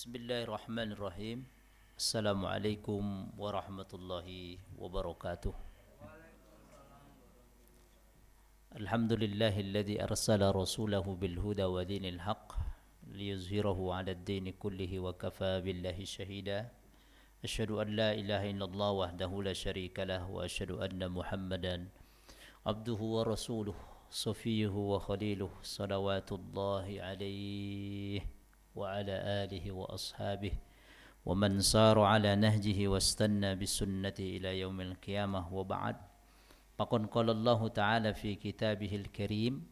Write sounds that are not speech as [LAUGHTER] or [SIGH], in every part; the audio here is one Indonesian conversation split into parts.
بسم الله الرحمن الرحيم السلام عليكم ورحمة الله وبركاته الحمد لله الذي أرسل رسوله بالهدى ودين الحق ليظهره على الدين كله وكفى بالله شهيدا أشهد أن لا إله إلا الله وحده لا شريك له وأشهد أن محمدا عبده ورسوله صفيه وخليله صلوات الله عليه وعلى آله وأصحابه ومن سار على نهجه واستنى بسنته إلى يوم القيامة وبعد فقد قال الله تعالى في كتابه الكريم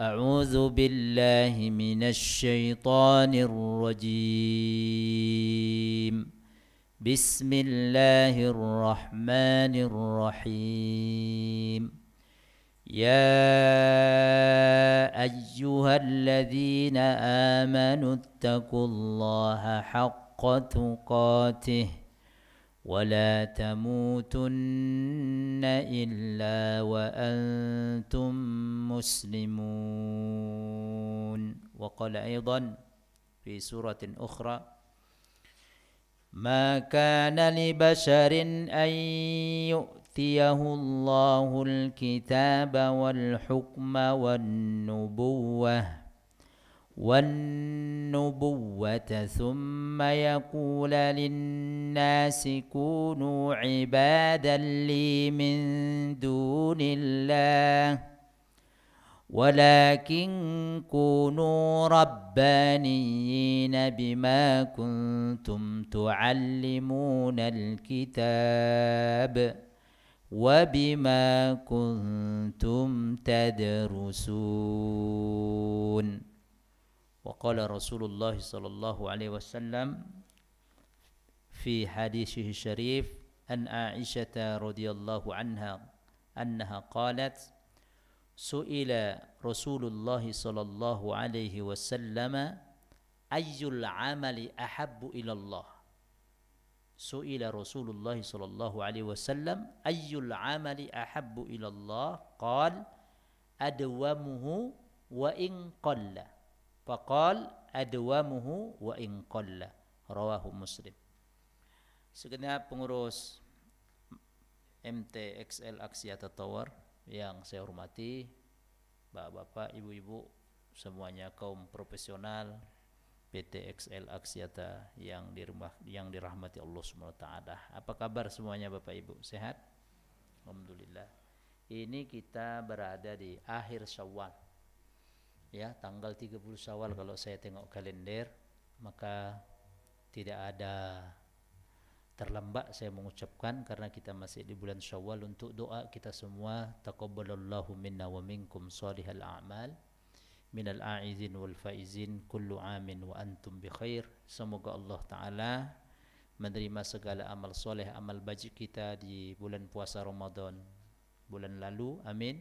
أعوذ بالله من الشيطان الرجيم بسم الله الرحمن الرحيم يا ايها الذين امنوا اتقوا الله حق تقاته ولا تموتن الا وانتم مسلمون وقال ايضا في سوره اخرى ما كان لبشر ان يؤمن يؤتيه الله الكتاب والحكم والنبوة والنبوة ثم يقول للناس كونوا عبادا لي من دون الله ولكن كونوا ربانيين بما كنتم تعلمون الكتاب وبما كنتم تدرسون وقال رسول الله صلى الله عليه وسلم في حديثه الشريف أن عائشة رضي الله عنها أنها قالت سئل رسول الله صلى الله عليه وسلم أي العمل أحب إلى الله Su'ila Rasulullah sallallahu alaihi wasallam ayyul amali ahabbu ila Allah qal adwamuhu wa in qalla faqal adwamuhu wa in qalla rawahu Muslim segala pengurus MTXL Aksia tower yang saya hormati bapak-bapak, ibu-ibu semuanya kaum profesional PT XL Aksiata yang dirumah yang dirahmati Allah Subhanahu taala. Apa kabar semuanya Bapak Ibu? Sehat? Alhamdulillah. Ini kita berada di akhir Syawal. Ya, tanggal 30 Syawal kalau saya tengok kalender, maka tidak ada terlambat saya mengucapkan karena kita masih di bulan Syawal untuk doa kita semua taqabbalallahu minna wa minkum salihal a'mal minal aizin wal faizin kullu amin wa antum bi khair semoga Allah taala menerima segala amal soleh amal baik kita di bulan puasa Ramadan bulan lalu amin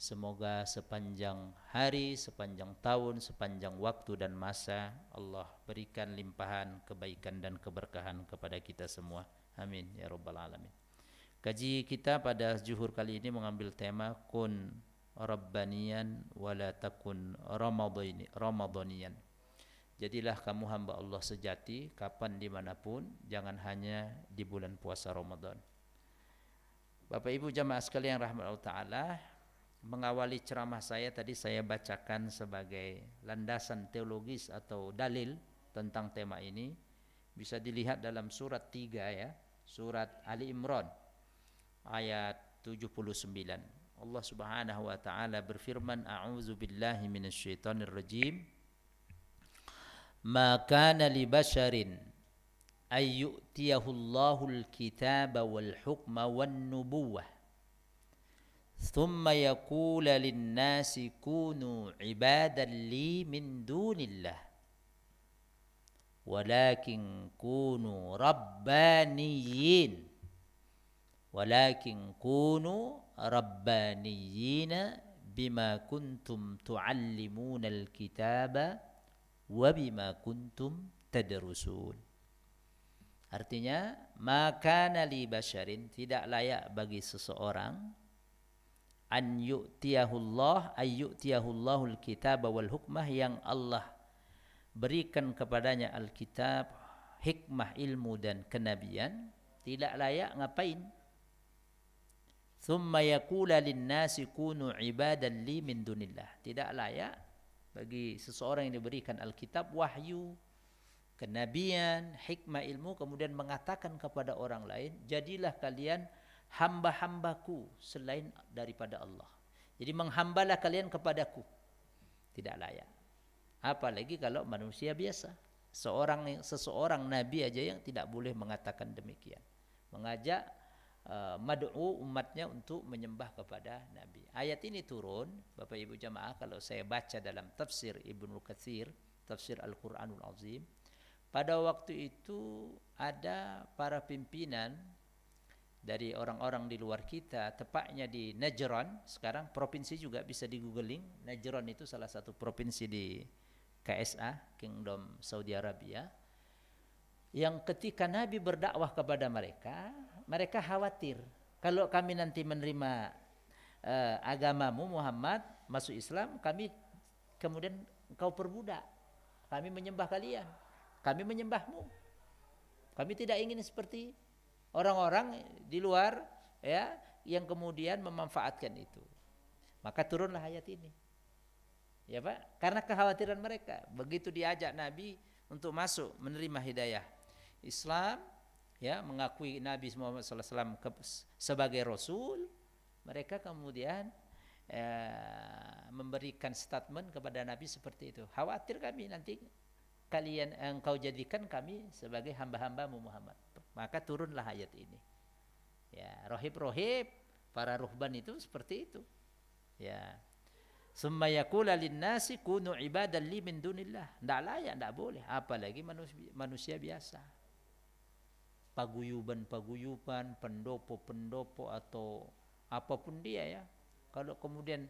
semoga sepanjang hari sepanjang tahun sepanjang waktu dan masa Allah berikan limpahan kebaikan dan keberkahan kepada kita semua amin ya rabbal alamin kaji kita pada zuhur kali ini mengambil tema kun rabbaniyan wala takun ramadani jadilah kamu hamba Allah sejati kapan dimanapun jangan hanya di bulan puasa Ramadan Bapak Ibu jamaah sekalian rahmat Allah taala mengawali ceramah saya tadi saya bacakan sebagai landasan teologis atau dalil tentang tema ini bisa dilihat dalam surat 3 ya surat Ali Imran ayat 79 Allah Subhanahu wa taala berfirman a'udzu billahi minasyaitonir rajim ma kana li basharin ay yu'tiyahullahu al-kitaba wal hukma wan nubuwah ثم يقول للناس كونوا عبادا لي من دون الله ولكن كونوا ربانيين ولكن كونوا rabbaniyina bima kuntum tuallimuna alkitaba wa bima kuntum tadrusun artinya maka nali basyarin tidak layak bagi seseorang an yu'tiyahullah ay yu'tiyahullahul kitaba wal hukmah yang Allah berikan kepadanya alkitab hikmah ilmu dan kenabian tidak layak ngapain thumma yaqula linnasi kunu ibadan li min dunillah. Tidak layak bagi seseorang yang diberikan Alkitab, wahyu, kenabian, hikmah ilmu kemudian mengatakan kepada orang lain, jadilah kalian hamba-hambaku selain daripada Allah. Jadi menghambalah kalian kepadaku. Tidak layak. Apalagi kalau manusia biasa. Seorang seseorang nabi aja yang tidak boleh mengatakan demikian. Mengajak Eh, mad'u umatnya untuk menyembah kepada Nabi. Ayat ini turun, Bapak Ibu jamaah kalau saya baca dalam tafsir Ibnu Katsir, tafsir Al-Qur'anul Azim, pada waktu itu ada para pimpinan dari orang-orang di luar kita, tepatnya di Najran. Sekarang provinsi juga bisa di googling. Najran itu salah satu provinsi di KSA, Kingdom Saudi Arabia. Yang ketika Nabi berdakwah kepada mereka, mereka khawatir kalau kami nanti menerima uh, agamamu Muhammad masuk Islam kami kemudian kau perbudak kami menyembah kalian kami menyembahmu kami tidak ingin seperti orang-orang di luar ya yang kemudian memanfaatkan itu maka turunlah ayat ini ya Pak karena kekhawatiran mereka begitu diajak Nabi untuk masuk menerima hidayah Islam ya mengakui Nabi Muhammad SAW sebagai Rasul, mereka kemudian eh, memberikan statement kepada Nabi seperti itu. Khawatir kami nanti kalian eh, engkau jadikan kami sebagai hamba-hambamu Muhammad. Maka turunlah ayat ini. Ya, rohib-rohib para ruhban itu seperti itu. Ya. Summa yakula linnasi kunu ibadan li min dunillah. Tidak layak, tidak boleh. Apalagi manusia, manusia biasa paguyuban-paguyuban, pendopo-pendopo atau apapun dia ya. Kalau kemudian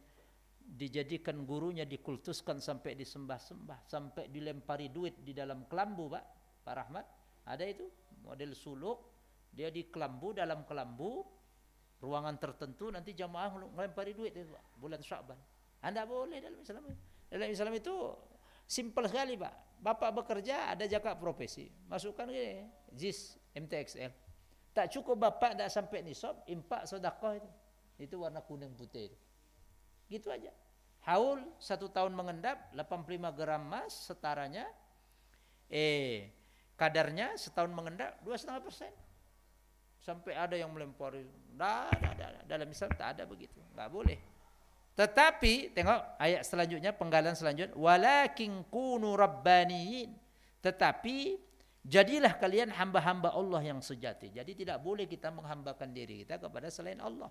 dijadikan gurunya dikultuskan sampai disembah-sembah, sampai dilempari duit di dalam kelambu, Pak. Pak Rahmat, ada itu model suluk dia di kelambu dalam kelambu ruangan tertentu nanti jamaah ngelempari duit itu, Pak, bulan Syaban. Anda boleh dalam Islam. Dalam Islam itu simple sekali, Pak. Bapak bekerja ada jaga profesi. Masukkan gini, jis MTXL. Tak cukup bapak tak sampai nisab, impak sedekah itu. Itu warna kuning putih itu. Gitu aja. Haul satu tahun mengendap 85 gram emas setaranya eh kadarnya setahun mengendap dua setengah persen sampai ada yang melempari dah, dah, dah, dah. dalam Islam tak ada begitu nggak boleh tetapi tengok ayat selanjutnya penggalan selanjutnya walakin kunu rabbaniyin tetapi Jadilah kalian hamba-hamba Allah yang sejati. Jadi tidak boleh kita menghambakan diri kita kepada selain Allah.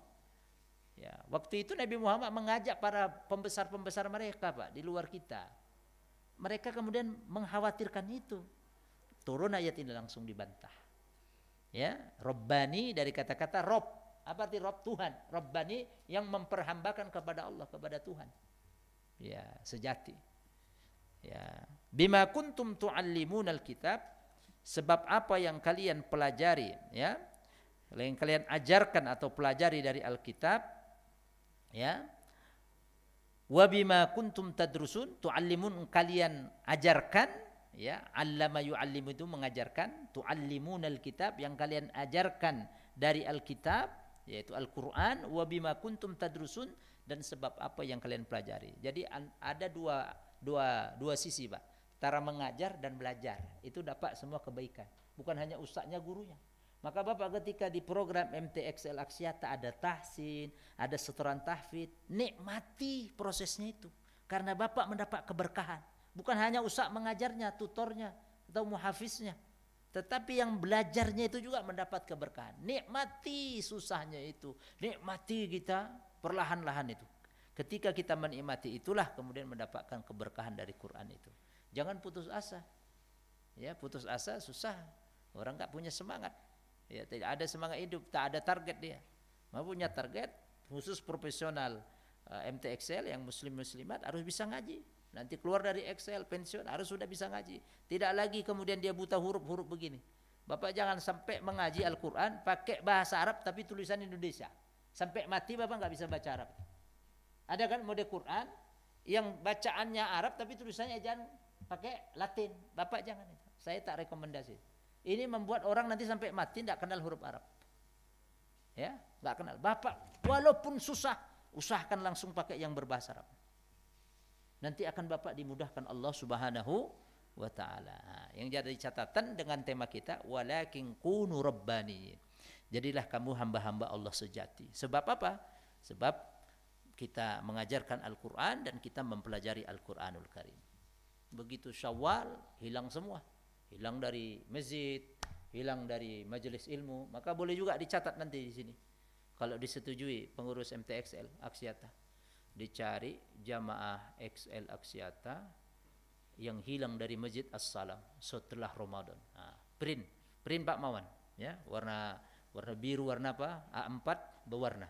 Ya, waktu itu Nabi Muhammad mengajak para pembesar-pembesar mereka, Pak, di luar kita. Mereka kemudian mengkhawatirkan itu. Turun ayat ini langsung dibantah. Ya, Robbani dari kata-kata Rob. Apa arti Rob? Tuhan. Robbani yang memperhambakan kepada Allah, kepada Tuhan. Ya, sejati. Ya, bima kuntum tu'allimunal kitab sebab apa yang kalian pelajari ya yang kalian ajarkan atau pelajari dari Alkitab ya wa bima kuntum tadrusun tuallimun kalian ajarkan ya allama yuallimu itu mengajarkan tuallimun alkitab yang kalian ajarkan dari alkitab yaitu Al-Qur'an wa kuntum tadrusun dan sebab apa yang kalian pelajari. Jadi ada dua dua dua sisi, Pak. Cara mengajar dan belajar itu dapat semua kebaikan bukan hanya ustaznya gurunya maka Bapak ketika di program MTXL Aksiata ada tahsin ada setoran tahfid nikmati prosesnya itu karena Bapak mendapat keberkahan bukan hanya ustaz mengajarnya tutornya atau muhafiznya tetapi yang belajarnya itu juga mendapat keberkahan nikmati susahnya itu nikmati kita perlahan-lahan itu ketika kita menikmati itulah kemudian mendapatkan keberkahan dari Quran itu Jangan putus asa. Ya, putus asa susah. Orang nggak punya semangat. Ya, tidak ada semangat hidup, tak ada target dia. Mau punya target khusus profesional eh, MT Excel yang muslim muslimat harus bisa ngaji. Nanti keluar dari Excel pensiun harus sudah bisa ngaji. Tidak lagi kemudian dia buta huruf-huruf begini. Bapak jangan sampai mengaji Al-Quran pakai bahasa Arab tapi tulisan Indonesia. Sampai mati Bapak nggak bisa baca Arab. Ada kan mode Quran yang bacaannya Arab tapi tulisannya jangan pakai Latin. Bapak jangan itu. Saya tak rekomendasi. Ini membuat orang nanti sampai mati tidak kenal huruf Arab. Ya, nggak kenal. Bapak walaupun susah, usahakan langsung pakai yang berbahasa Arab. Nanti akan Bapak dimudahkan Allah Subhanahu wa taala. Yang jadi catatan dengan tema kita walakin kunu rabbani. Jadilah kamu hamba-hamba Allah sejati. Sebab apa? Sebab kita mengajarkan Al-Qur'an dan kita mempelajari Al-Qur'anul Karim begitu Syawal hilang semua, hilang dari masjid, hilang dari majelis ilmu, maka boleh juga dicatat nanti di sini. Kalau disetujui pengurus MTXL Aksiata, dicari jamaah XL Aksiata yang hilang dari masjid Assalam setelah Ramadan. Nah, print, print Pak Mawan, ya warna warna biru warna apa A4 berwarna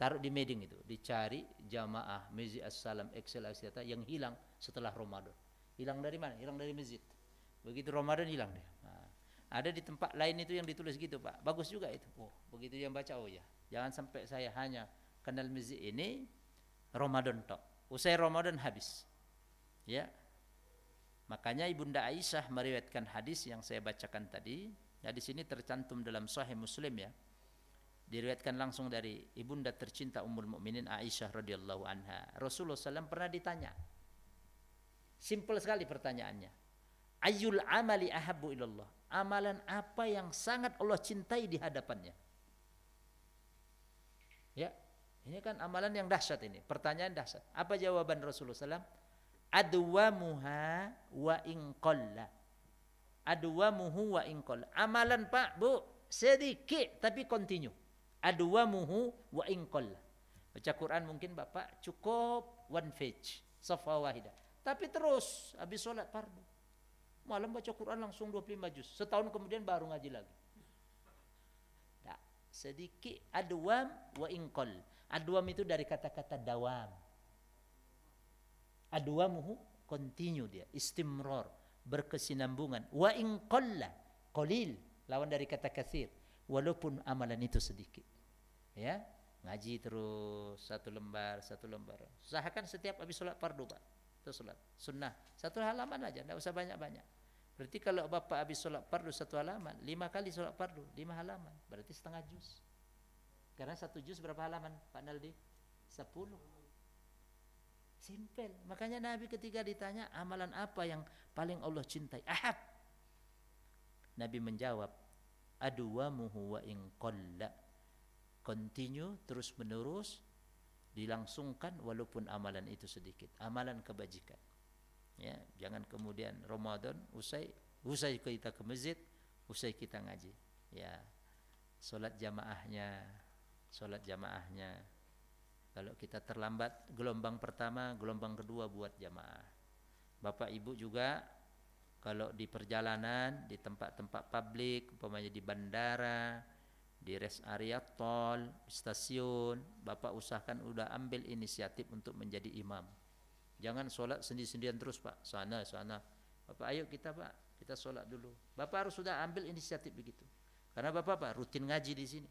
taruh di mading itu dicari jamaah Masjid Assalam XL Aksiata yang hilang setelah Ramadan Hilang dari mana? Hilang dari masjid. Begitu Ramadan hilang dia. Nah, ada di tempat lain itu yang ditulis gitu Pak. Bagus juga itu. Oh, begitu yang baca oh ya. Jangan sampai saya hanya kenal masjid ini Ramadan tok. Usai Ramadan habis. Ya. Makanya Ibunda Aisyah meriwayatkan hadis yang saya bacakan tadi. Ya di sini tercantum dalam Sahih Muslim ya. Diriwayatkan langsung dari Ibunda tercinta Ummul Mukminin Aisyah radhiyallahu anha. Rasulullah SAW pernah ditanya, Simple sekali pertanyaannya. Ayul amali ahabbu ilallah. Amalan apa yang sangat Allah cintai di hadapannya? Ya, ini kan amalan yang dahsyat ini. Pertanyaan dahsyat. Apa jawaban Rasulullah SAW? Adwamuha wa inqalla. Adwamuhu wa inqalla. Amalan pak, bu, sedikit tapi continue. Adwamuhu wa inqalla. Baca Quran mungkin Bapak cukup one page, safha wahidah. Tapi terus habis sholat fardu. Malam baca Quran langsung 25 juz. Setahun kemudian baru ngaji lagi. Tak. Nah, sedikit aduam wa ingkol. Aduam itu dari kata-kata dawam. Aduamuhu continue dia. Istimror. Berkesinambungan. Wa lah, Kolil. Lawan dari kata kathir. Walaupun amalan itu sedikit. Ya. Ngaji terus. Satu lembar, satu lembar. Usahakan setiap habis sholat fardu Pak itu sholat sunnah satu halaman aja tidak usah banyak banyak berarti kalau bapak habis sholat fardu satu halaman lima kali sholat fardu lima halaman berarti setengah juz karena satu juz berapa halaman Pak Naldi sepuluh simple makanya Nabi ketika ditanya amalan apa yang paling Allah cintai ahab Nabi menjawab aduwamuhu muhuwa in continue terus menerus dilangsungkan walaupun amalan itu sedikit amalan kebajikan ya jangan kemudian Ramadan usai usai kita ke masjid usai kita ngaji ya solat jamaahnya solat jamaahnya kalau kita terlambat gelombang pertama gelombang kedua buat jamaah bapak ibu juga kalau di perjalanan di tempat-tempat publik umpamanya di bandara di rest area tol, stasiun, Bapak usahakan udah ambil inisiatif untuk menjadi imam. Jangan sholat sendiri-sendirian terus Pak, sana, sana. Bapak ayo kita Pak, kita sholat dulu. Bapak harus sudah ambil inisiatif begitu. Karena Bapak Pak rutin ngaji di sini.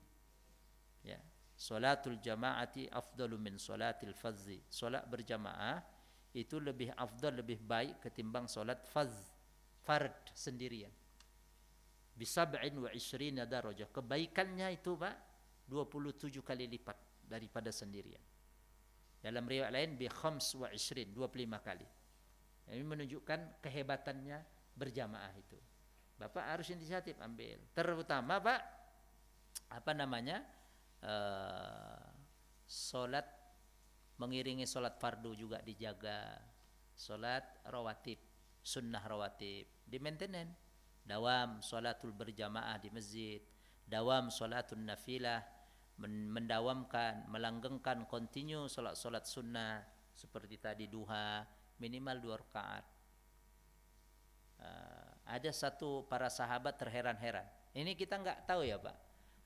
Ya. Sholatul jama'ati afdalu min sholatil fazzi. Sholat berjamaah itu lebih afdal, lebih baik ketimbang sholat faz, fard sendirian bisab'in wa ishrina darajah. Kebaikannya itu Pak 27 kali lipat daripada sendirian. Dalam riwayat lain bi khams wa ishrin 25 kali. Ini menunjukkan kehebatannya berjamaah itu. Bapak harus inisiatif ambil. Terutama Pak apa namanya? Uh, solat mengiringi solat fardu juga dijaga. Solat rawatib, sunnah rawatib di maintenance dawam salatul berjamaah di masjid dawam salatun nafilah mendawamkan melanggengkan kontinu salat-salat sunnah seperti tadi duha minimal dua rakaat uh, ada satu para sahabat terheran-heran ini kita nggak tahu ya pak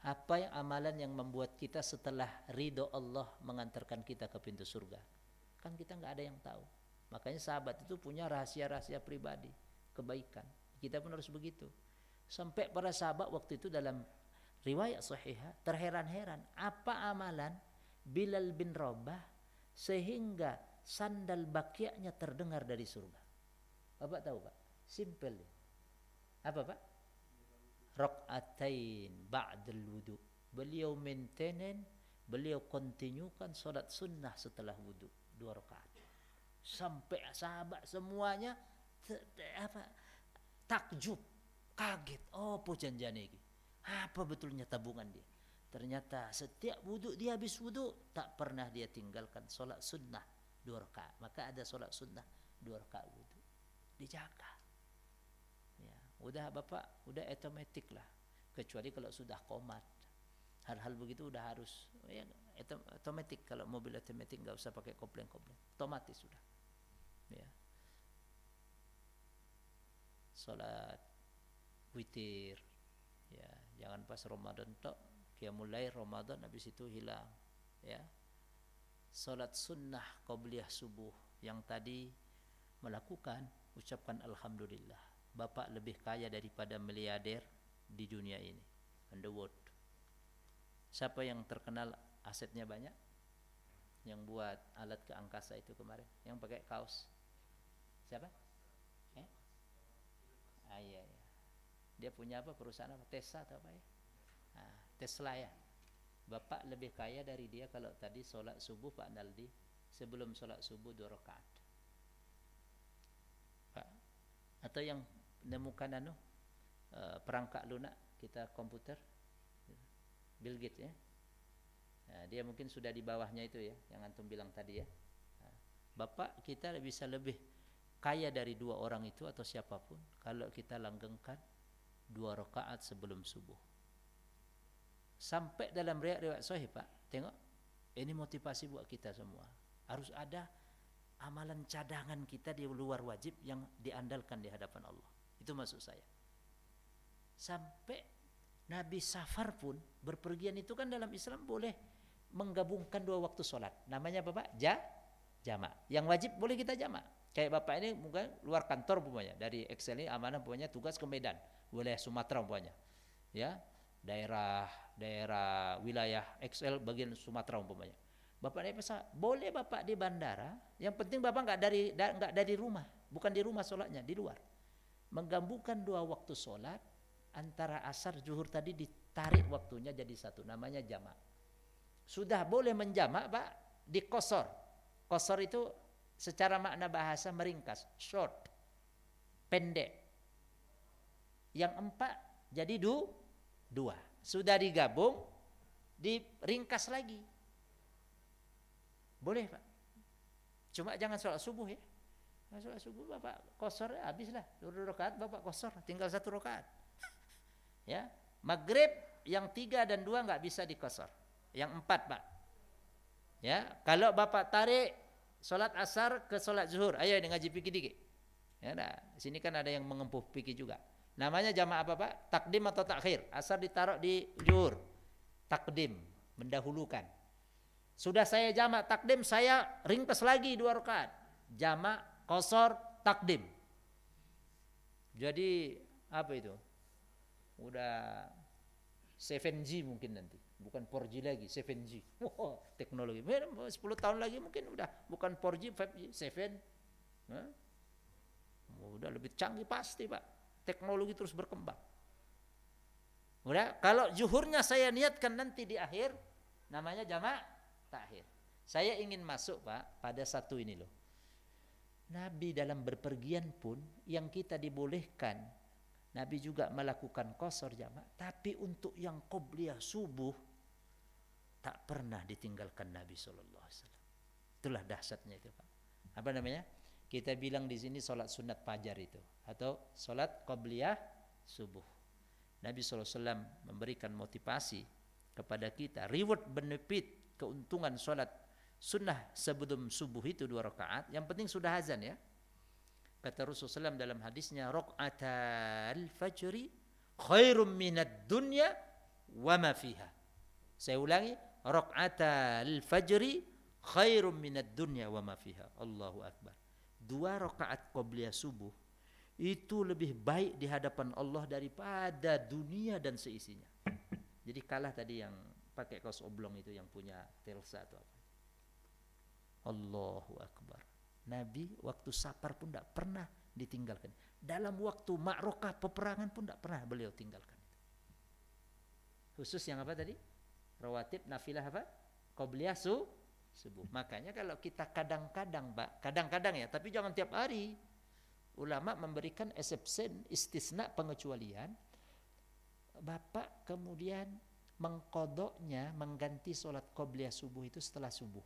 apa yang amalan yang membuat kita setelah ridho Allah mengantarkan kita ke pintu surga kan kita nggak ada yang tahu makanya sahabat itu punya rahasia-rahasia pribadi kebaikan kita pun harus begitu. Sampai para sahabat waktu itu dalam riwayat sahihah terheran-heran apa amalan Bilal bin Rabah sehingga sandal bakiaknya terdengar dari surga. Bapak tahu Pak? Simple. Ya. Apa Pak? Rak'atain ba'dal wudu. Beliau maintain, beliau kontinyukan salat sunnah setelah wudu dua rakaat. Sampai sahabat semuanya apa takjub, kaget. Oh, jani ini. Apa betulnya tabungan dia? Ternyata setiap wudhu dia habis wudhu tak pernah dia tinggalkan sholat sunnah dua rakaat. Maka ada sholat sunnah dua rakaat wudhu dijaga. Ya, udah bapak, udah otomatis lah. Kecuali kalau sudah komat, hal-hal begitu udah harus ya, otomatis kalau mobil otomatis nggak usah pakai kopling kopling, otomatis sudah. Ya, salat witir ya jangan pas Ramadan tok dia mulai Ramadan habis itu hilang ya salat sunnah qabliyah subuh yang tadi melakukan ucapkan alhamdulillah bapak lebih kaya daripada miliarder di dunia ini in the world siapa yang terkenal asetnya banyak yang buat alat ke angkasa itu kemarin yang pakai kaos siapa ah, iya, iya. dia punya apa perusahaan apa Tesla atau apa ya ah, Tesla ya bapak lebih kaya dari dia kalau tadi sholat subuh Pak Naldi sebelum sholat subuh dua rakaat Pak atau yang nemukan anu eh, perangkat lunak kita komputer Bill Gates ya nah, dia mungkin sudah di bawahnya itu ya yang antum bilang tadi ya ah, bapak kita bisa lebih kaya dari dua orang itu atau siapapun kalau kita langgengkan dua rakaat sebelum subuh sampai dalam riwayat-riwayat sahih Pak tengok ini motivasi buat kita semua harus ada amalan cadangan kita di luar wajib yang diandalkan di hadapan Allah itu maksud saya sampai Nabi Safar pun berpergian itu kan dalam Islam boleh menggabungkan dua waktu sholat namanya apa Pak? Ja, jama yang wajib boleh kita jama Kayak Bapak ini mungkin luar kantor umpamanya, dari Excel ini amanah umpamanya tugas ke Medan, wilayah Sumatera umpamanya. Ya, daerah daerah wilayah Excel bagian Sumatera umpamanya. Bapak ini pesan boleh Bapak di bandara, yang penting Bapak nggak dari nggak dari rumah, bukan di rumah sholatnya, di luar. Menggabungkan dua waktu sholat antara asar zuhur tadi ditarik waktunya jadi satu, namanya jamak. Sudah boleh menjamak Pak, kosor Kosor itu secara makna bahasa meringkas, short, pendek. Yang empat jadi du, dua. Sudah digabung, diringkas lagi. Boleh Pak. Cuma jangan sholat subuh ya. sholat subuh Bapak kosor ya, habislah. Dua rakaat Bapak kosor, tinggal satu rakaat. ya. Maghrib yang tiga dan dua nggak bisa dikosor. Yang empat Pak. Ya, kalau Bapak tarik Solat asar ke solat zuhur ayo ini ngaji fikih dikit ya nah sini kan ada yang mengempuh fikih juga namanya jamaah apa pak takdim atau takhir asar ditaruh di zuhur takdim mendahulukan sudah saya jamak takdim saya ringkas lagi dua rakaat jamak kosor takdim jadi apa itu udah 7G mungkin nanti bukan 4G lagi 7G [LAUGHS] Wow, teknologi 10 tahun lagi mungkin udah bukan 4G 5G 7 nah, udah lebih canggih pasti pak teknologi terus berkembang udah kalau zuhurnya saya niatkan nanti di akhir namanya jamak takhir saya ingin masuk pak pada satu ini loh Nabi dalam berpergian pun yang kita dibolehkan Nabi juga melakukan kosor jamak, tapi untuk yang qobliyah subuh tak pernah ditinggalkan Nabi Shallallahu Alaihi Wasallam. Itulah dahsyatnya itu Pak. Apa namanya? Kita bilang di sini solat sunat pajar itu atau solat qobliyah subuh. Nabi Shallallahu Alaihi Wasallam memberikan motivasi kepada kita, reward benefit keuntungan solat sunnah sebelum subuh itu dua rakaat. Yang penting sudah azan ya. Kata Rasulullah SAW dalam hadisnya, Rok'atal fajri khairum minat dunya wa ma fiha. Saya ulangi, Rok'atal fajri khairum minat dunya wa ma fiha. Allahu Akbar. Dua rakaat qobliya subuh itu lebih baik di hadapan Allah daripada dunia dan seisinya. Jadi kalah tadi yang pakai kaos oblong itu yang punya Telsa atau apa. Allahu Akbar. Nabi waktu safar pun tidak pernah ditinggalkan. Dalam waktu makrokah peperangan pun tidak pernah beliau tinggalkan. Khusus yang apa tadi? Rawatib, nafilah apa? Qobliyah su, subuh. Makanya kalau kita kadang-kadang, Pak, kadang-kadang ya, tapi jangan tiap hari. Ulama memberikan exception, istisna pengecualian. Bapak kemudian mengkodoknya mengganti sholat qobliyah subuh itu setelah subuh.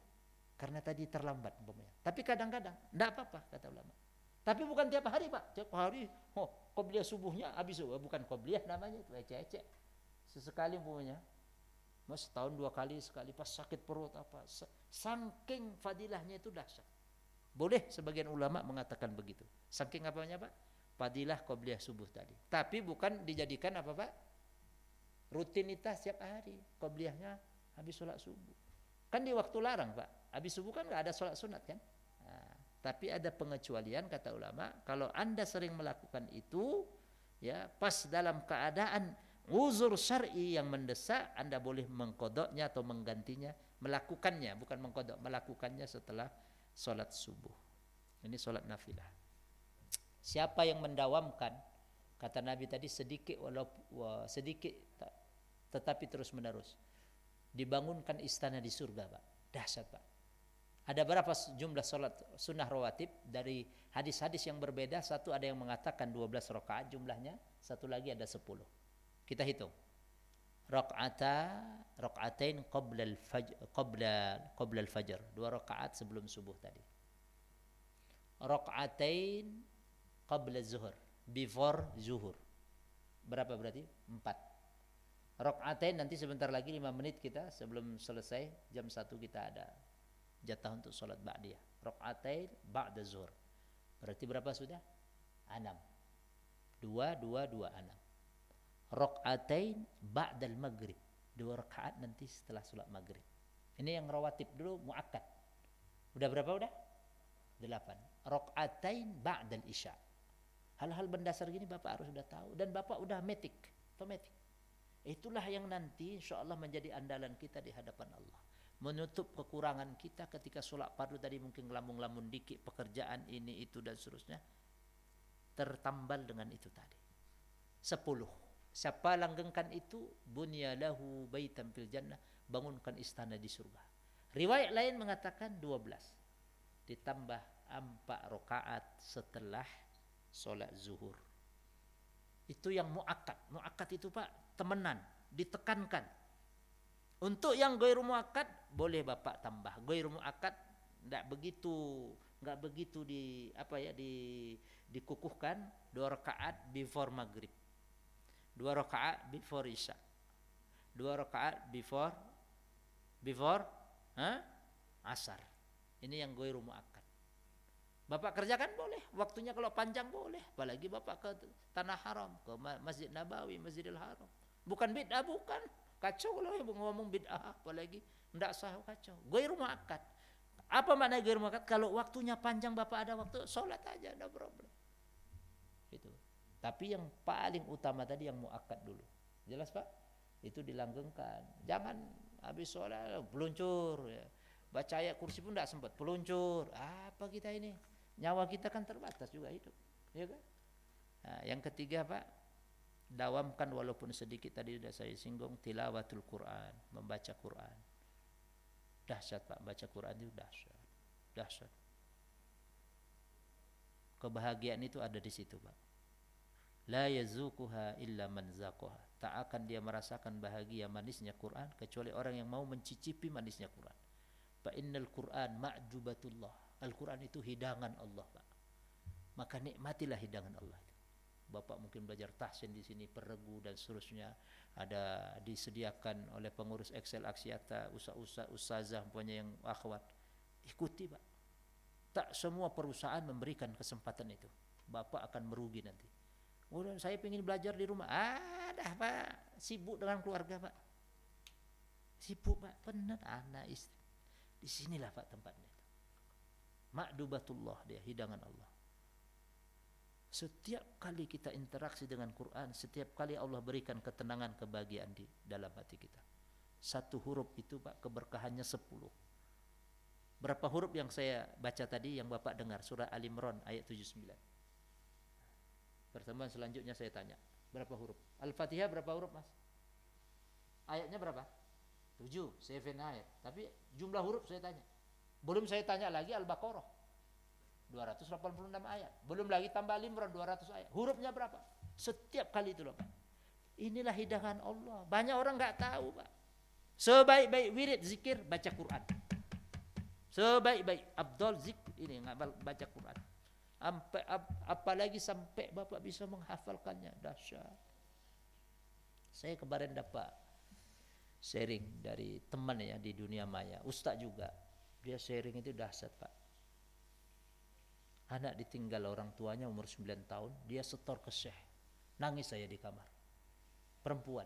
Karena tadi terlambat umpamanya. Tapi kadang-kadang enggak apa-apa kata ulama. Tapi bukan tiap hari, Pak. Tiap hari oh, qobliyah subuhnya habis subuh, oh, bukan kau qobliyah namanya itu ecek-ecek. Sesekali umpamanya. Mas tahun dua kali sekali pas sakit perut apa. Saking fadilahnya itu dahsyat. Boleh sebagian ulama mengatakan begitu. Saking apa apanya, Pak? Fadilah kau qobliyah subuh tadi. Tapi bukan dijadikan apa, Pak? Rutinitas setiap hari. kau Qobliyahnya habis sholat subuh. Kan di waktu larang, Pak. Habis subuh kan nggak ada sholat sunat kan? Nah, tapi ada pengecualian kata ulama, kalau anda sering melakukan itu, ya pas dalam keadaan uzur syar'i yang mendesak, anda boleh mengkodoknya atau menggantinya, melakukannya, bukan mengkodok, melakukannya setelah sholat subuh. Ini sholat nafilah. Siapa yang mendawamkan, kata Nabi tadi sedikit walaupun sedikit tetapi terus menerus dibangunkan istana di surga pak dahsyat pak ada berapa jumlah sholat sunnah rawatib dari hadis-hadis yang berbeda. Satu ada yang mengatakan 12 rakaat jumlahnya. Satu lagi ada 10. Kita hitung. rakaat rakaatain qabla al-fajr, qabla, qabla al-fajr. Dua rakaat sebelum subuh tadi. Rakaatain qabla zuhur. Before zuhur. Berapa berarti? Empat. Rakaatain nanti sebentar lagi 5 menit kita sebelum selesai. Jam 1 kita ada jatah untuk sholat ba'diyah rokaatain ba'da zuhur berarti berapa sudah? enam dua dua dua enam rokaatain ba'dal maghrib dua rakaat nanti setelah sholat maghrib ini yang rawatib dulu muakkad udah berapa udah? delapan rokaatain ba'dal isya hal-hal mendasar gini bapak harus sudah tahu dan bapak udah metik atau itulah yang nanti insya Allah menjadi andalan kita di hadapan Allah menutup kekurangan kita ketika solat padu tadi mungkin lambung lamun dikit pekerjaan ini itu dan seterusnya tertambal dengan itu tadi sepuluh siapa langgengkan itu bunyalahu bayi tampil jannah bangunkan istana di surga riwayat lain mengatakan dua belas ditambah empat rakaat setelah solat zuhur itu yang muakat muakat itu pak temenan ditekankan untuk yang gairu muakat boleh bapak tambah goir muakat tidak begitu nggak begitu di apa ya di dikukuhkan dua rakaat before maghrib dua rakaat before isya dua rakaat before before huh? asar ini yang goir muakat Bapak kerjakan boleh, waktunya kalau panjang boleh, apalagi Bapak ke tanah haram, ke Masjid Nabawi, Masjidil Haram. Bukan bid'ah, bukan. Kacau kalau ibu ngomong bid'ah apalagi tidak sah kacau. rumah akad. Apa makna rumah akad? Kalau waktunya panjang Bapak ada waktu sholat aja ada problem. Itu. Tapi yang paling utama tadi yang akad dulu. Jelas Pak? Itu dilanggengkan. Jangan habis sholat peluncur ya. Baca ayat kursi pun tidak sempat peluncur. Apa kita ini? Nyawa kita kan terbatas juga hidup. Ya kan? Nah, yang ketiga Pak, dawamkan walaupun sedikit tadi sudah saya singgung tilawatul Quran membaca Quran dahsyat pak baca Quran itu dahsyat dahsyat kebahagiaan itu ada di situ pak la yazukuha illa man tak akan dia merasakan bahagia manisnya Quran kecuali orang yang mau mencicipi manisnya Quran pak innal Quran ma'jubatullah Al-Quran itu hidangan Allah pak maka nikmatilah hidangan Allah Bapak mungkin belajar tahsin di sini, peregu dan seterusnya. Ada disediakan oleh pengurus Excel Aksiata, usaha-usaha usazah punya yang akhwat. Ikuti, Pak. Tak semua perusahaan memberikan kesempatan itu. Bapak akan merugi nanti. Kemudian saya ingin belajar di rumah. ada dah, Pak. Sibuk dengan keluarga, Pak. Sibuk, Pak. Penat anak istri. Di sinilah, Pak, tempatnya. Ma'dubatullah dia, hidangan Allah. Setiap kali kita interaksi dengan Quran, setiap kali Allah berikan ketenangan, kebahagiaan di dalam hati kita. Satu huruf itu Pak keberkahannya sepuluh. Berapa huruf yang saya baca tadi yang Bapak dengar surah Al Imran ayat 79. Pertemuan selanjutnya saya tanya, berapa huruf? Al-Fatihah berapa huruf, Mas? Ayatnya berapa? 7, 7 ayat. Tapi jumlah huruf saya tanya. Belum saya tanya lagi Al-Baqarah. 286 ayat. Belum lagi tambah limron 200 ayat. Hurufnya berapa? Setiap kali itu loh Pak. Inilah hidangan Allah. Banyak orang nggak tahu Pak. Sebaik-baik wirid zikir baca Quran. Sebaik-baik abdul zikir ini nggak baca Quran. Ampe, ap, apalagi sampai Bapak bisa menghafalkannya dahsyat. Saya kemarin dapat sharing dari teman ya di dunia maya, ustaz juga. Dia sharing itu dahsyat, Pak anak ditinggal orang tuanya umur 9 tahun dia setor ke syekh nangis saya di kamar perempuan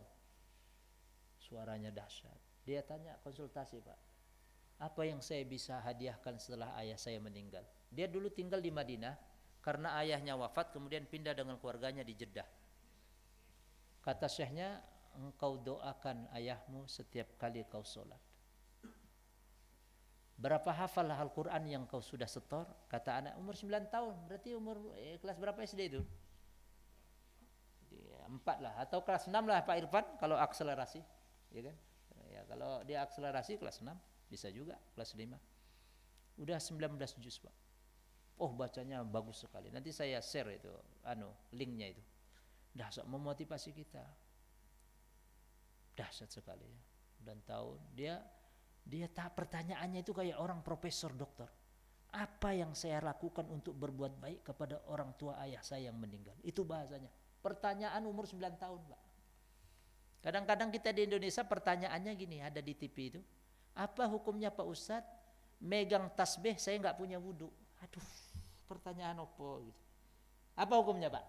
suaranya dahsyat dia tanya konsultasi pak apa yang saya bisa hadiahkan setelah ayah saya meninggal dia dulu tinggal di Madinah karena ayahnya wafat kemudian pindah dengan keluarganya di Jeddah kata syekhnya engkau doakan ayahmu setiap kali kau sholat Berapa hafal Al-Quran yang kau sudah setor? Kata anak, umur 9 tahun. Berarti umur eh, kelas berapa SD itu? Empat lah. Atau kelas 6 lah Pak Irfan kalau akselerasi. Ya kan? Ya, kalau dia akselerasi kelas 6 bisa juga kelas 5. Udah 19 juz Pak. Oh bacanya bagus sekali. Nanti saya share itu, anu linknya itu. dah sok memotivasi kita. Dahsyat sekali ya. Dan tahun dia dia tak pertanyaannya itu kayak orang profesor dokter. Apa yang saya lakukan untuk berbuat baik kepada orang tua ayah saya yang meninggal? Itu bahasanya. Pertanyaan umur 9 tahun, Pak. Kadang-kadang kita di Indonesia pertanyaannya gini, ada di TV itu. Apa hukumnya Pak Ustadz? Megang tasbih saya nggak punya wudhu. Aduh, pertanyaan opo gitu. Apa hukumnya Pak?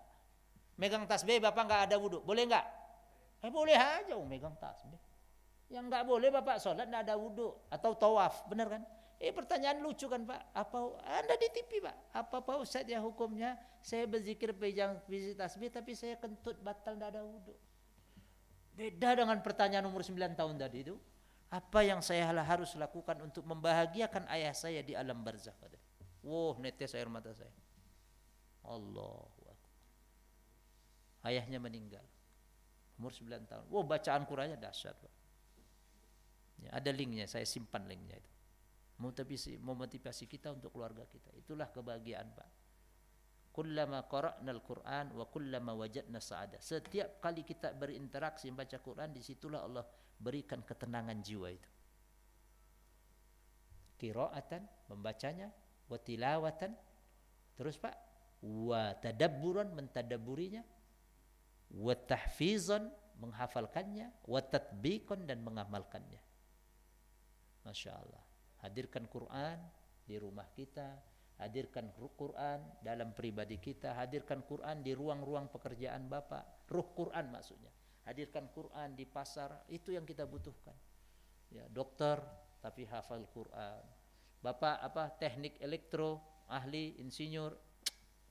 Megang tasbih Bapak nggak ada wudhu, boleh nggak? Eh boleh aja, megang tasbih. Yang nggak boleh Bapak sholat, nggak ada wudhu atau tawaf, benar kan? Eh pertanyaan lucu kan Pak, apa Anda ditipi Pak? Apa Pak Ustaz ya hukumnya? Saya berzikir pejang biji tasbih tapi saya kentut batal tidak ada wudhu. Beda dengan pertanyaan umur 9 tahun tadi itu. Apa yang saya harus lakukan untuk membahagiakan ayah saya di alam barzah? Wow, netes air mata saya. Allah Ayahnya meninggal. Umur 9 tahun. Wow, bacaan Qurannya dahsyat Pak. Ya, ada linknya, saya simpan linknya itu. Motivasi, memotivasi kita untuk keluarga kita. Itulah kebahagiaan Pak. Kullama qara'na al-Qur'an wa kullama wajadna sa'ada. Setiap kali kita berinteraksi membaca Quran, disitulah Allah berikan ketenangan jiwa itu. Kiroatan, membacanya, wa tilawatan, terus Pak, wa tadabburan, mentadaburinya, wa tahfizan, menghafalkannya, wa tatbikon dan mengamalkannya. Masya Allah. Hadirkan Quran di rumah kita, hadirkan Quran dalam pribadi kita, hadirkan Quran di ruang-ruang pekerjaan Bapak, ruh Quran maksudnya. Hadirkan Quran di pasar, itu yang kita butuhkan. Ya, dokter tapi hafal Quran. Bapak apa teknik elektro, ahli insinyur,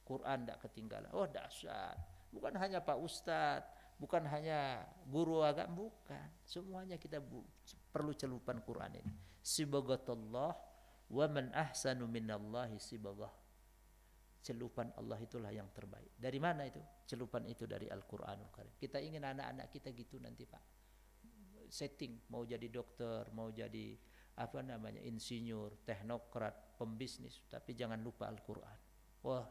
Quran tidak ketinggalan. Oh dahsyat. Bukan hanya Pak Ustadz, bukan hanya guru agama bukan semuanya kita bu, perlu celupan Quran ini sibagatullah wa man ahsanu minallahi sibagah celupan Allah itulah yang terbaik dari mana itu celupan itu dari al Quran, Karim kita ingin anak-anak kita gitu nanti Pak setting mau jadi dokter mau jadi apa namanya insinyur teknokrat pembisnis tapi jangan lupa Al-Qur'an wah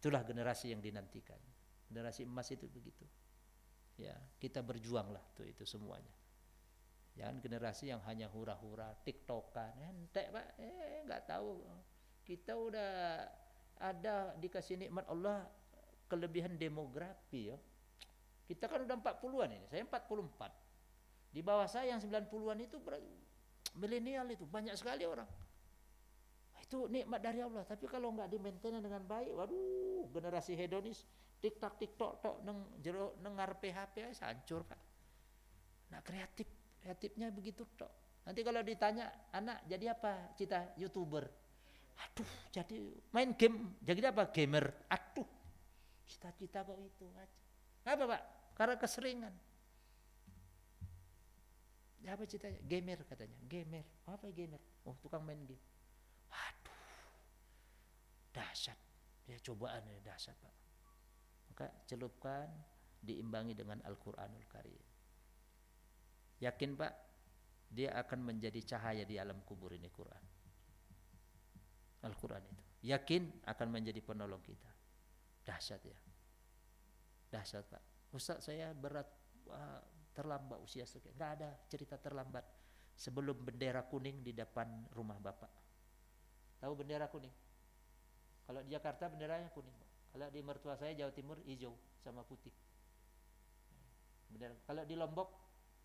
itulah generasi yang dinantikan generasi emas itu begitu ya kita berjuang lah tuh itu semuanya jangan generasi yang hanya hura-hura tiktokan entek pak eh nggak tahu kita udah ada dikasih nikmat Allah kelebihan demografi ya kita kan udah 40-an ini saya 44 di bawah saya yang 90-an itu milenial itu banyak sekali orang itu nikmat dari Allah tapi kalau nggak dimaintain dengan baik waduh generasi hedonis tiktok tiktok tok neng jero neng ngarepe HP hancur Pak. Nah kreatif kreatifnya begitu tok. Nanti kalau ditanya anak jadi apa cita youtuber? Aduh jadi main game jadi apa gamer? Aduh cita-cita kok itu aja. Apa Pak? Karena keseringan. apa citanya? Gamer katanya. Gamer. Apa gamer? Oh tukang main game. Aduh dahsyat. Ya cobaan ya dahsyat Pak maka celupkan diimbangi dengan Al-Qur'anul Karim yakin Pak dia akan menjadi cahaya di alam kubur ini Quran Al-Quran itu yakin akan menjadi penolong kita dahsyat ya dahsyat Pak Ustaz saya berat wah, terlambat usia sekian nggak ada cerita terlambat sebelum bendera kuning di depan rumah Bapak tahu bendera kuning kalau di Jakarta benderanya kuning Pak. Kalau di mertua saya Jawa Timur hijau sama putih. Benar. Kalau di Lombok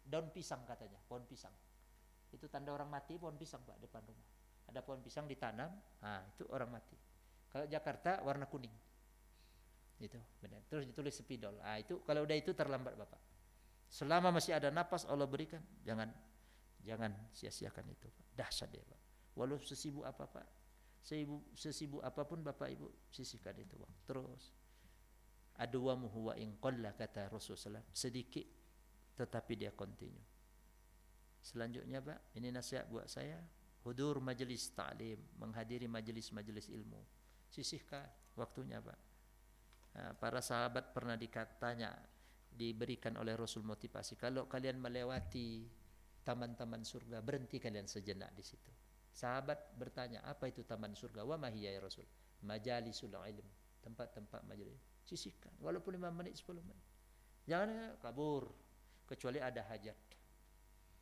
daun pisang katanya, pohon pisang. Itu tanda orang mati pohon pisang Pak depan rumah. Ada pohon pisang ditanam, ah itu orang mati. Kalau Jakarta warna kuning. Itu benar. Terus ditulis spidol. Ah itu kalau udah itu terlambat Bapak. Selama masih ada napas Allah berikan, jangan jangan sia-siakan itu Pak. Dahsyat dia Pak. Walau sesibuk apa Pak, seibu, sesibuk apapun Bapak Ibu sisihkan itu uang terus adwamu muhwa in qalla kata Rasulullah sedikit tetapi dia continue selanjutnya Pak ini nasihat buat saya hudur majelis ta'lim menghadiri majelis-majelis ilmu sisihkan waktunya Pak para sahabat pernah dikatanya diberikan oleh Rasul motivasi kalau kalian melewati taman-taman surga berhenti kalian sejenak di situ Sahabat bertanya, apa itu taman surga? Wa mahiya ya Rasul. Majalisul ilm. Tempat-tempat majelis. Sisihkan. Walaupun 5 menit, 10 menit. Jangan kabur. Kecuali ada hajat.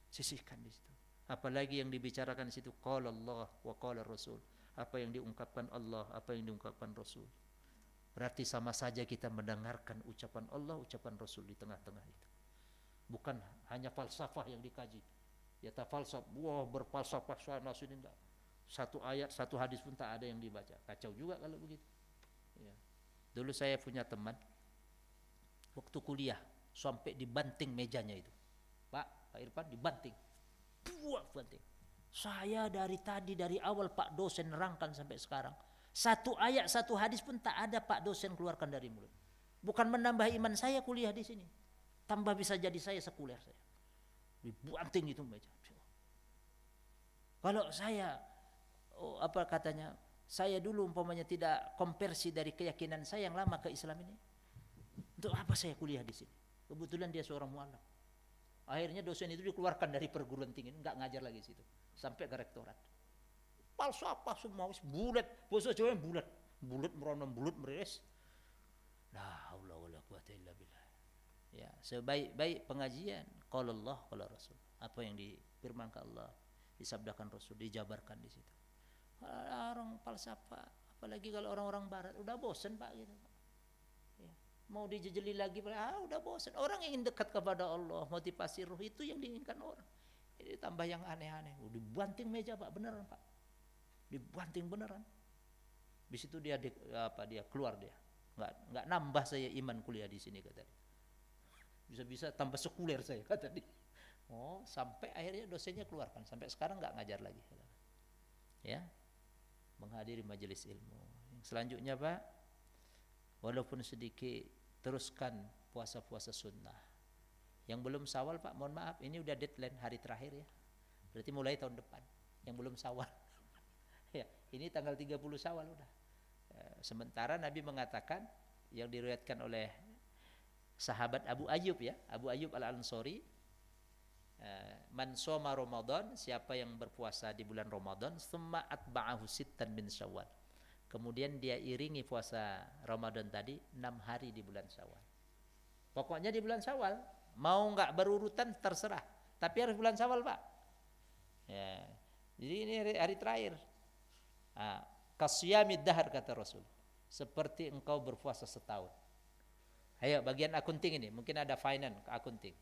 Sisihkan di situ. Apalagi yang dibicarakan di situ. Qala Allah wa qala Rasul. Apa yang diungkapkan Allah, apa yang diungkapkan Rasul. Berarti sama saja kita mendengarkan ucapan Allah, ucapan Rasul di tengah-tengah itu. Bukan hanya falsafah yang dikaji, ya tafalsaf wah berfalsafah soal nasuhin enggak satu ayat satu hadis pun tak ada yang dibaca kacau juga kalau begitu ya. dulu saya punya teman waktu kuliah sampai dibanting mejanya itu pak pak Irfan dibanting buah banting saya dari tadi dari awal pak dosen rangkan sampai sekarang satu ayat satu hadis pun tak ada pak dosen keluarkan dari mulut bukan menambah iman saya kuliah di sini tambah bisa jadi saya sekuler saya dibanting itu meja. Kalau saya oh, apa katanya? Saya dulu umpamanya tidak konversi dari keyakinan saya yang lama ke Islam ini. Untuk apa saya kuliah di sini? Kebetulan dia seorang mualaf. Akhirnya dosen itu dikeluarkan dari perguruan tinggi, nggak ngajar lagi situ, sampai ke rektorat. apa semua wis bulat, bosnya cuma bulat, bulat meronom bulat meres. nah Allah, Allah, Ya, sebaik-baik pengajian qala Allah qala Rasul. Apa yang difirmankan Allah, disabdakan Rasul, dijabarkan di situ. Orang falsafah, apalagi kalau orang-orang barat udah bosen Pak gitu. Ya. Mau dijejeli lagi, ah udah bosen. Orang ingin dekat kepada Allah, motivasi ruh itu yang diinginkan orang. Ini tambah yang aneh-aneh. Dibanting meja Pak, beneran Pak. Dibanting beneran. Di situ dia apa dia keluar dia. Nggak, nggak nambah saya iman kuliah di sini kata bisa-bisa tambah sekuler saya [LAUGHS] kata dia oh sampai akhirnya dosennya keluarkan sampai sekarang nggak ngajar lagi ya menghadiri majelis ilmu yang selanjutnya pak walaupun sedikit teruskan puasa-puasa sunnah yang belum sawal pak mohon maaf ini udah deadline hari terakhir ya berarti mulai tahun depan yang belum sawal [LAUGHS] ya ini tanggal 30 sawal udah eh, sementara Nabi mengatakan yang diriwayatkan oleh sahabat Abu Ayub ya, Abu Ayub Al-Ansori. Eh, Man soma Ramadan, siapa yang berpuasa di bulan Ramadan, summa atba'ahu sittan min Syawal. Kemudian dia iringi puasa Ramadan tadi 6 hari di bulan Syawal. Pokoknya di bulan Syawal, mau nggak berurutan terserah, tapi harus bulan Syawal, Pak. Ya. Jadi ini hari, hari terakhir. Nah, Kasiyamid dahar kata Rasul. Seperti engkau berpuasa setahun Ayo bagian akunting ini, mungkin ada finance akunting.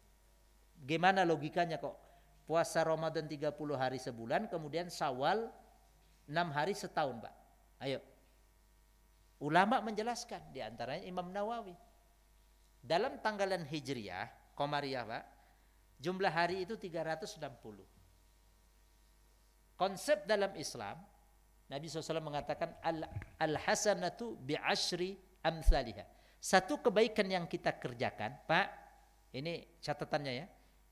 Gimana logikanya kok? Puasa Ramadan 30 hari sebulan, kemudian sawal 6 hari setahun, Pak. Ayo. Ulama menjelaskan di antaranya Imam Nawawi. Dalam tanggalan Hijriah, Komariah, Pak, jumlah hari itu 360. Konsep dalam Islam, Nabi SAW mengatakan al-hasanatu al bi'ashri amthaliha satu kebaikan yang kita kerjakan, Pak, ini catatannya ya.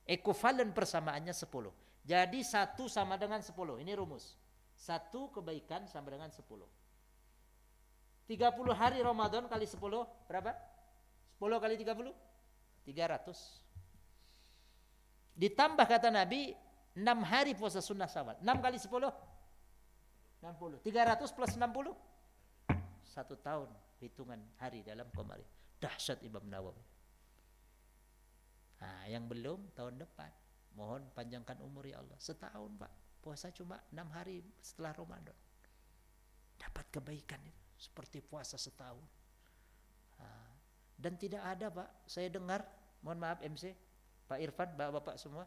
Ekuvalen persamaannya 10. Jadi satu sama dengan 10. Ini rumus. Satu kebaikan sama dengan 10. 30 hari Ramadan kali 10 berapa? 10 kali 30? 300. Ditambah kata Nabi 6 hari puasa sunnah sawal. 6 kali 10 60. 300 plus 60 satu tahun hitungan hari dalam komari dahsyat Imam Nawawi nah, yang belum tahun depan mohon panjangkan umur ya Allah setahun pak puasa cuma enam hari setelah Ramadan dapat kebaikan itu seperti puasa setahun nah, dan tidak ada pak saya dengar mohon maaf MC Pak Irfan bapak-bapak semua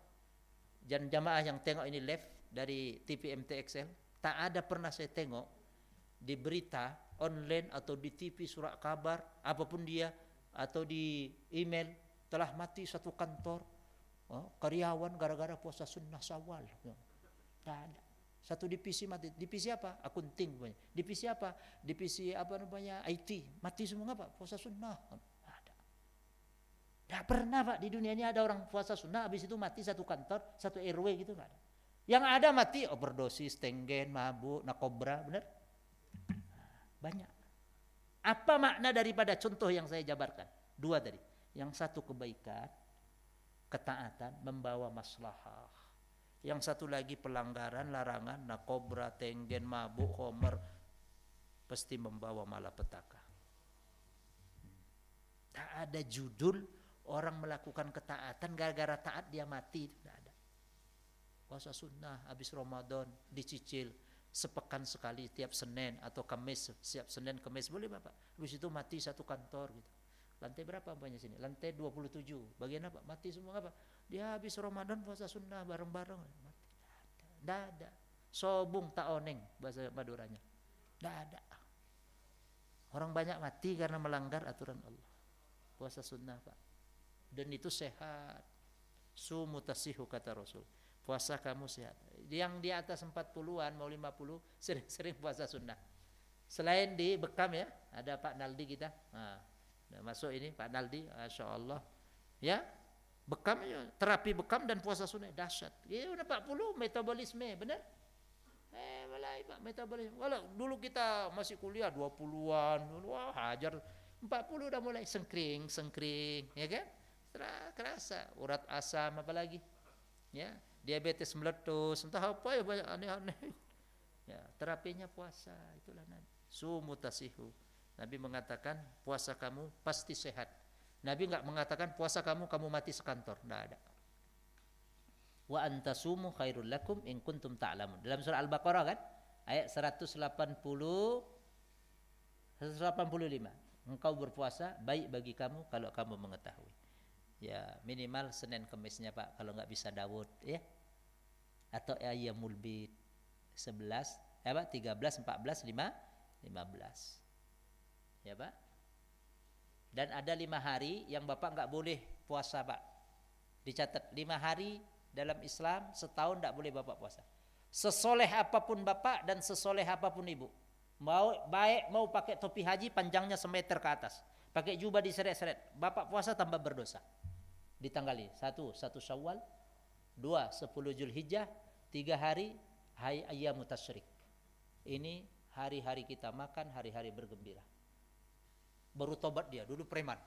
jangan jamaah yang tengok ini live dari TPMTXL tak ada pernah saya tengok di berita online atau di TV surat kabar apapun dia atau di email telah mati satu kantor oh, karyawan gara-gara puasa sunnah sawal oh, tidak ada satu divisi mati divisi apa akunting banyak divisi apa divisi apa namanya IT mati semua apa puasa sunnah oh, ada tidak pernah pak di dunia ini ada orang puasa sunnah habis itu mati satu kantor satu RW gitu nggak ada yang ada mati overdosis, oh, tenggen, mabuk, nakobra, benar? Banyak. Apa makna daripada contoh yang saya jabarkan? Dua tadi. Yang satu kebaikan, ketaatan, membawa maslahah. Yang satu lagi pelanggaran, larangan, nakobra, tenggen, mabuk, homer, pasti membawa malapetaka. Tak ada judul orang melakukan ketaatan gara-gara taat dia mati. Tidak ada. Puasa sunnah, habis Ramadan, dicicil, sepekan sekali tiap Senin atau Kamis setiap Senin Kamis boleh Bapak habis itu mati satu kantor gitu lantai berapa banyak sini lantai 27 bagian apa mati semua apa dia habis Ramadan puasa sunnah bareng-bareng mati tidak ada sobung tak oneng bahasa Maduranya tidak orang banyak mati karena melanggar aturan Allah puasa sunnah Pak dan itu sehat sumutasihu kata Rasul puasa kamu sehat. Yang di atas 40-an mau 50 [LAUGHS] sering-sering puasa sunnah. Selain di Bekam ya, ada Pak Naldi kita. Nah, masuk ini Pak Naldi, Masya Allah. Ya, Bekam ya, terapi bekam dan puasa sunnah dahsyat. Ya udah 40 metabolisme, benar? Eh, mulai Pak metabolisme. Walau dulu kita masih kuliah 20-an, wah hajar 40 udah mulai sengkring, sengkring, ya kan? Terasa urat asam apalagi. Ya, diabetes meletus, entah apa ya banyak aneh-aneh. [LAUGHS] Ya, terapinya puasa, itulah Nabi. Sumutasihu. Nabi mengatakan puasa kamu pasti sehat. Nabi nggak mengatakan puasa kamu kamu mati sekantor, enggak ada. Wa antasumu khairul lakum in kuntum ta'lamun. Dalam surah Al-Baqarah kan? Ayat 180 185. Engkau berpuasa baik bagi kamu kalau kamu mengetahui. Ya, minimal Senin Kemisnya Pak kalau nggak bisa Dawud ya atau ayyamul bid 11 Pak 13 14 5 15 ya Pak dan ada lima hari yang Bapak nggak boleh puasa Pak dicatat lima hari dalam Islam setahun tidak boleh Bapak puasa sesoleh apapun Bapak dan sesoleh apapun Ibu mau baik mau pakai topi haji panjangnya semeter ke atas pakai jubah diseret-seret Bapak puasa tambah berdosa ditanggali satu satu syawal dua sepuluh julhijjah Tiga hari hai ayyamu tasyrik. Ini hari-hari kita makan, hari-hari bergembira. Baru tobat dia, dulu preman.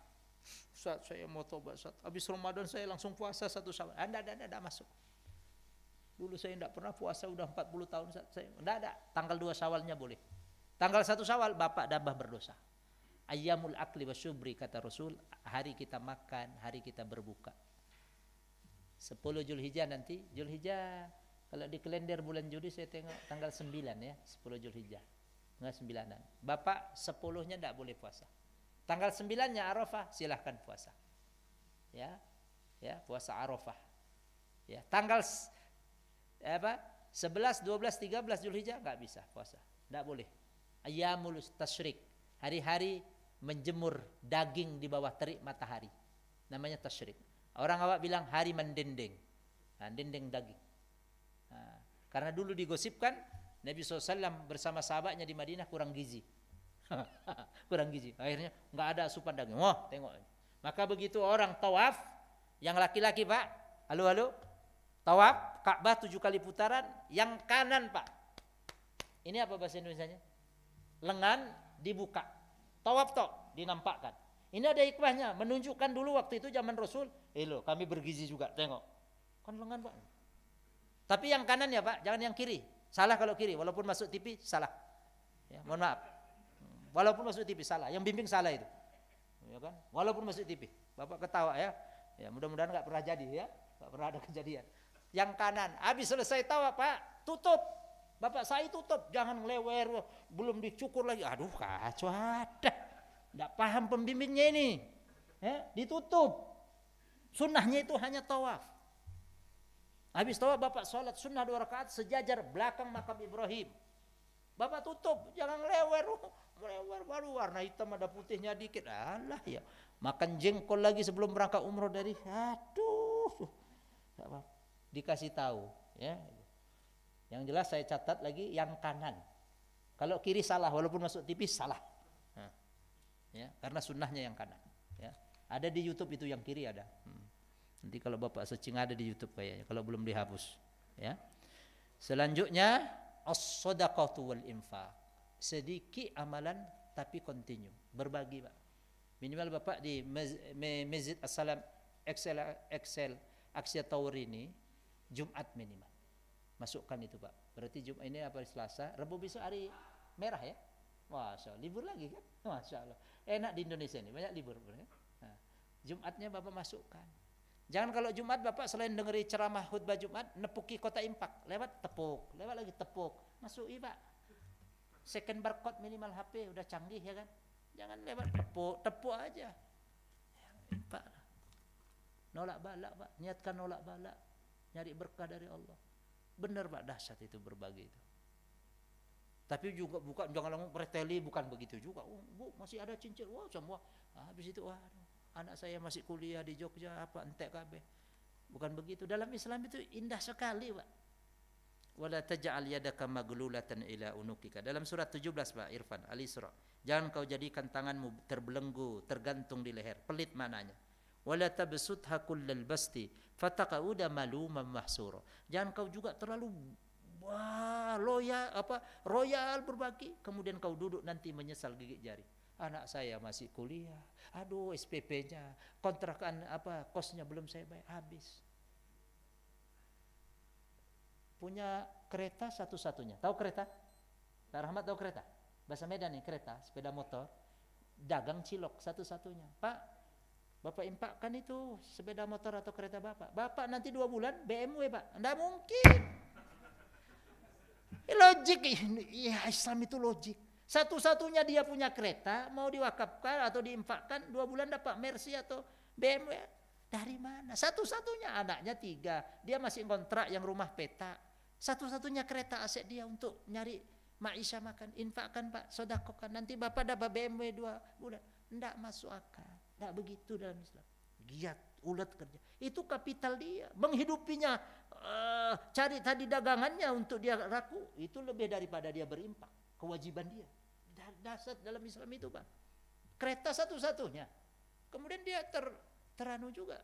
Saat saya mau tobat, saat habis Ramadan saya langsung puasa satu sama Anda, ah, anda, anda, masuk. Dulu saya tidak pernah puasa udah 40 tahun saya. Tidak ada, tanggal dua sawalnya boleh. Tanggal satu sawal bapak dabah berdosa. ayamul akli wa syubri kata Rasul, hari kita makan, hari kita berbuka. 10 julhijjah nanti, julhijjah kalau di kalender bulan Juli saya tengok tanggal 9 ya, 10 Julhijjah Tanggal 9 Bapak 10-nya tidak boleh puasa. Tanggal 9-nya Arafah silahkan puasa. Ya. Ya, puasa Arafah. Ya, tanggal apa? 11, 12, 13 Julhijjah enggak bisa puasa. Tidak boleh. Ayyamul tasyrik. Hari-hari menjemur daging di bawah terik matahari. Namanya tasyrik. Orang awak bilang hari mendendeng. Nah, dendeng daging. Karena dulu digosipkan Nabi SAW bersama sahabatnya di Madinah kurang gizi. [LAUGHS] kurang gizi. Akhirnya enggak ada asupan daging. Wah, tengok. Maka begitu orang tawaf, yang laki-laki pak, halo halo, tawaf Ka'bah tujuh kali putaran, yang kanan pak. Ini apa bahasa Indonesia-nya? Lengan dibuka. Tawaf tok dinampakkan. Ini ada hikmahnya, menunjukkan dulu waktu itu zaman Rasul, eh loh, kami bergizi juga, tengok. Kan lengan pak, tapi yang kanan ya Pak, jangan yang kiri. Salah kalau kiri, walaupun masuk TV salah. Ya, mohon maaf. Walaupun masuk TV salah, yang bimbing salah itu. Ya kan? Walaupun masuk TV. Bapak ketawa ya. Ya, mudah-mudahan nggak pernah jadi ya. Nggak pernah ada [LAUGHS] kejadian. Yang kanan, habis selesai tawa Pak, tutup. Bapak saya tutup, jangan lewer. belum dicukur lagi. Aduh kacau ada. Nggak paham pembimbingnya ini. Ya, ditutup. Sunnahnya itu hanya tawaf. Habis tawa bapak sholat sunnah dua rakaat sejajar belakang makam Ibrahim. Bapak tutup, jangan lewer. Lewer [LAUGHS] baru warna hitam ada putihnya dikit. Allah ya. Makan jengkol lagi sebelum berangkat umroh dari aduh. Dikasih tahu ya. Yang jelas saya catat lagi yang kanan. Kalau kiri salah walaupun masuk tipis salah. Nah, ya, karena sunnahnya yang kanan. Ya. Ada di YouTube itu yang kiri ada. Hmm. Nanti kalau Bapak searching ada di YouTube kayaknya kalau belum dihapus, ya. Selanjutnya as-shadaqatu wal infaq. Sedikit amalan tapi kontinu, berbagi, Pak. Minimal Bapak di Masjid as Excel Excel Aksia Tower ini Jumat minimal. Masukkan itu, Pak. Berarti Jumat ini apa Selasa, Rabu besok hari merah ya. Masya Allah, libur lagi kan? Masya Allah. Enak di Indonesia ini, banyak libur. berarti Jumatnya Bapak masukkan. Jangan kalau Jumat Bapak selain dengeri ceramah khutbah Jumat, nepuki kota impak, lewat tepuk, lewat lagi tepuk, masuk iba Second barcode minimal HP udah canggih ya kan. Jangan lewat tepuk, tepuk aja. impak. Ya, nolak balak Pak, niatkan nolak balak, nyari berkah dari Allah. Benar Pak dahsyat itu berbagi itu. Tapi juga bukan jangan langsung preteli bukan begitu juga. Oh, bu, masih ada cincin. Wah, wow, semua. Ah, habis itu wah, anak saya masih kuliah di Jogja apa entek kabeh. Bukan begitu. Dalam Islam itu indah sekali, Pak. Wala taj'al yadaka maglulatan ila unukika. Dalam surat 17, Pak Irfan, Al-Isra. Jangan kau jadikan tanganmu terbelenggu, tergantung di leher. Pelit mananya. Wala tabsutha kullal basti fataqauda maluman mahsura. Jangan kau juga terlalu wah loyal apa royal berbagi kemudian kau duduk nanti menyesal gigit jari anak saya masih kuliah, aduh SPP-nya, kontrakan apa kosnya belum saya bayar habis. Punya kereta satu-satunya, tahu kereta? Pak Rahmat tahu kereta? Bahasa Medan nih kereta, sepeda motor, dagang cilok satu-satunya. Pak, Bapak impakkan itu sepeda motor atau kereta Bapak. Bapak nanti dua bulan BMW Pak, enggak mungkin. Logik, ya Islam itu logik. Satu-satunya dia punya kereta mau diwakafkan atau diinfakkan dua bulan dapat Mercy atau BMW dari mana? Satu-satunya anaknya tiga, dia masih kontrak yang rumah peta. Satu-satunya kereta aset dia untuk nyari Maisha makan, infakkan pak, sodakokan. Nanti bapak dapat BMW dua bulan. Tidak masuk akal, tidak begitu dalam Islam. Giat ulat kerja. Itu kapital dia, menghidupinya, uh, cari tadi dagangannya untuk dia raku, itu lebih daripada dia berimpak, kewajiban dia dasar dalam Islam itu Pak. Kereta satu-satunya. Kemudian dia ter, teranu juga.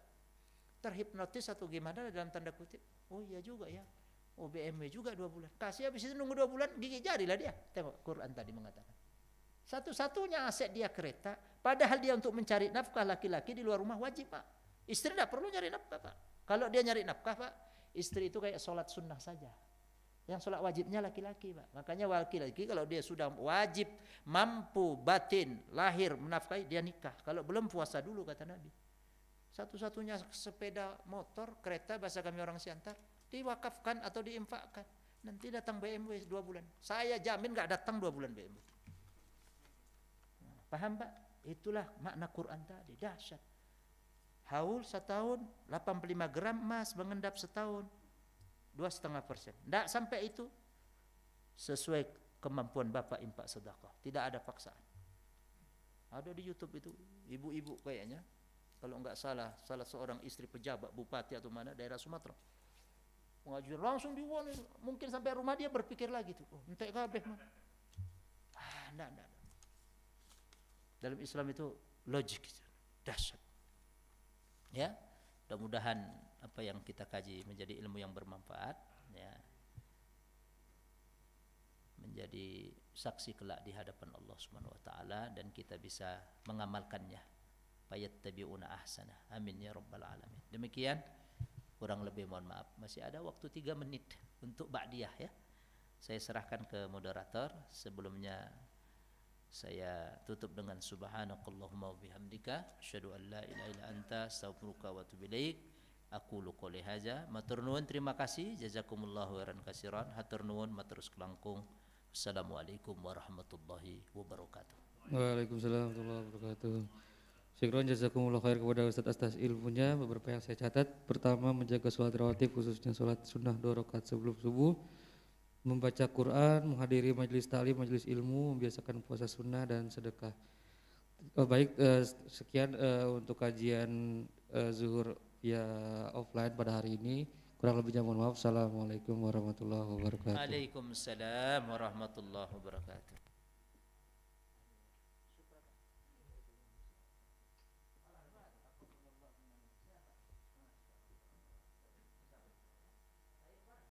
Terhipnotis atau gimana dalam tanda kutip. Oh iya juga ya. Oh BMW juga dua bulan. Kasih habis itu nunggu dua bulan gigi jari lah dia. Tengok Quran tadi mengatakan. Satu-satunya aset dia kereta. Padahal dia untuk mencari nafkah laki-laki di luar rumah wajib Pak. Istri tidak perlu nyari nafkah Pak. Kalau dia nyari nafkah Pak. Istri itu kayak sholat sunnah saja. Yang sholat wajibnya laki-laki, Pak. Makanya laki-laki kalau dia sudah wajib, mampu, batin, lahir, menafkahi, dia nikah. Kalau belum puasa dulu, kata Nabi. Satu-satunya sepeda motor, kereta, bahasa kami orang Siantar, diwakafkan atau diinfakkan. Nanti datang BMW dua bulan. Saya jamin nggak datang dua bulan BMW. Paham Pak? Itulah makna Quran tadi, dahsyat. Haul setahun, 85 gram emas, mengendap setahun, dua setengah persen. Tidak sampai itu sesuai kemampuan bapak impak sedekah. Tidak ada paksaan. Ada di YouTube itu ibu-ibu kayaknya kalau enggak salah salah seorang istri pejabat bupati atau mana daerah Sumatera mengajukan langsung diwan mungkin sampai rumah dia berpikir lagi tuh oh, entek kabeh mah ah enggak, enggak, enggak. dalam Islam itu logik dahsyat ya mudah-mudahan apa yang kita kaji menjadi ilmu yang bermanfaat ya menjadi saksi kelak di hadapan Allah Subhanahu wa taala dan kita bisa mengamalkannya fayattabi'una ahsana amin ya rabbal alamin demikian kurang lebih mohon maaf masih ada waktu 3 menit untuk ba'diyah ya saya serahkan ke moderator sebelumnya saya tutup dengan subhanakallahumma wa bihamdika asyhadu an la ilaha illa anta astaghfiruka wa atubu ilaika Aku qouli haza. Matur nuwun terima kasih. jazakumullah waran kasiran. Hatur nuwun matur kelangkung. Assalamualaikum warahmatullahi wabarakatuh. Waalaikumsalam warahmatullahi wabarakatuh. Syukron jazakumullah khair kepada Ustaz atas ilmunya Beberapa yang saya catat Pertama menjaga sholat rawatib khususnya sholat sunnah dua rakaat sebelum subuh Membaca Quran, menghadiri majelis talim majelis ilmu Membiasakan puasa sunnah dan sedekah oh, Baik eh, sekian eh, untuk kajian eh, zuhur ya offline pada hari ini. Kurang lebihnya mohon maaf. Assalamualaikum warahmatullahi wabarakatuh. Waalaikumsalam warahmatullahi wabarakatuh.